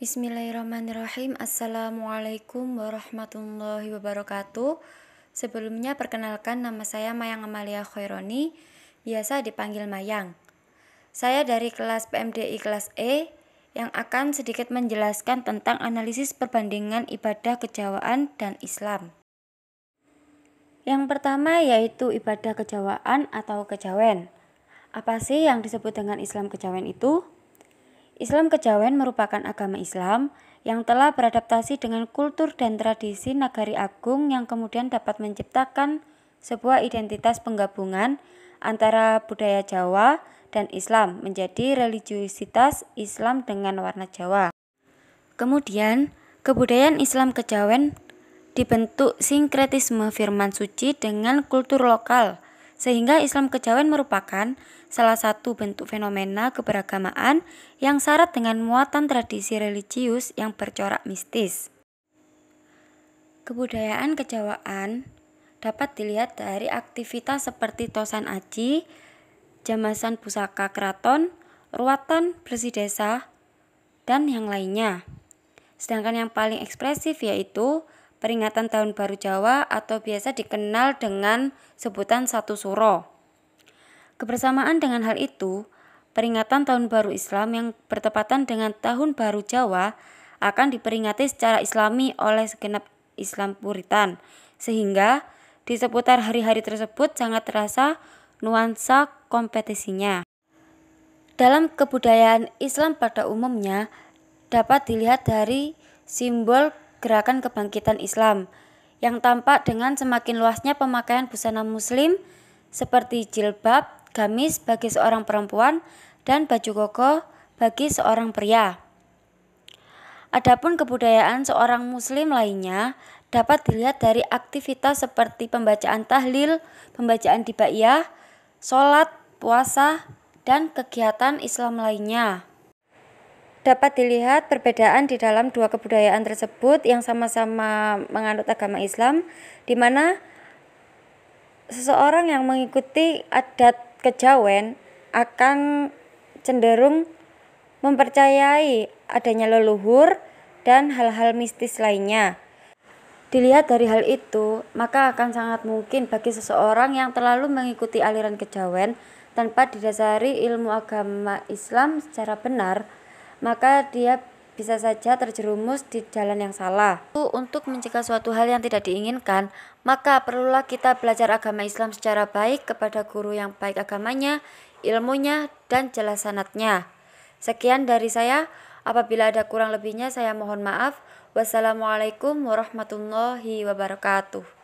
Bismillahirrahmanirrahim. Assalamualaikum warahmatullahi wabarakatuh. Sebelumnya perkenalkan nama saya Mayang Amalia Khaironi, biasa dipanggil Mayang. Saya dari kelas PMDI kelas E yang akan sedikit menjelaskan tentang analisis perbandingan ibadah kejawaan dan Islam. Yang pertama yaitu ibadah kejawaan atau kejawen. Apa sih yang disebut dengan Islam kejawen itu? Islam Kejawen merupakan agama Islam yang telah beradaptasi dengan kultur dan tradisi nagari agung yang kemudian dapat menciptakan sebuah identitas penggabungan antara budaya Jawa dan Islam menjadi religiusitas Islam dengan warna Jawa. Kemudian, kebudayaan Islam Kejawen dibentuk sinkretisme firman suci dengan kultur lokal sehingga Islam kejawen merupakan salah satu bentuk fenomena keberagamaan yang syarat dengan muatan tradisi religius yang bercorak mistis. Kebudayaan kejawaan dapat dilihat dari aktivitas seperti tosan aji, jamasan pusaka keraton, ruatan bersih desa, dan yang lainnya. Sedangkan yang paling ekspresif yaitu peringatan Tahun Baru Jawa atau biasa dikenal dengan sebutan Satu Suro. Kebersamaan dengan hal itu, peringatan Tahun Baru Islam yang bertepatan dengan Tahun Baru Jawa akan diperingati secara islami oleh segenap Islam Puritan, sehingga di seputar hari-hari tersebut sangat terasa nuansa kompetisinya. Dalam kebudayaan Islam pada umumnya dapat dilihat dari simbol Gerakan Kebangkitan Islam yang tampak dengan semakin luasnya pemakaian busana muslim seperti jilbab, gamis bagi seorang perempuan, dan baju koko bagi seorang pria. Adapun kebudayaan seorang muslim lainnya dapat dilihat dari aktivitas seperti pembacaan tahlil, pembacaan dibaiyah, sholat, puasa, dan kegiatan Islam lainnya. Dapat dilihat perbedaan di dalam dua kebudayaan tersebut yang sama-sama menganut agama Islam, di mana seseorang yang mengikuti adat kejawen akan cenderung mempercayai adanya leluhur dan hal-hal mistis lainnya. Dilihat dari hal itu, maka akan sangat mungkin bagi seseorang yang terlalu mengikuti aliran kejawen tanpa didasari ilmu agama Islam secara benar maka dia bisa saja terjerumus di jalan yang salah. Untuk mencegah suatu hal yang tidak diinginkan, maka perlulah kita belajar agama Islam secara baik kepada guru yang baik agamanya, ilmunya, dan jelas sanatnya. Sekian dari saya. Apabila ada kurang lebihnya, saya mohon maaf. Wassalamualaikum warahmatullahi wabarakatuh.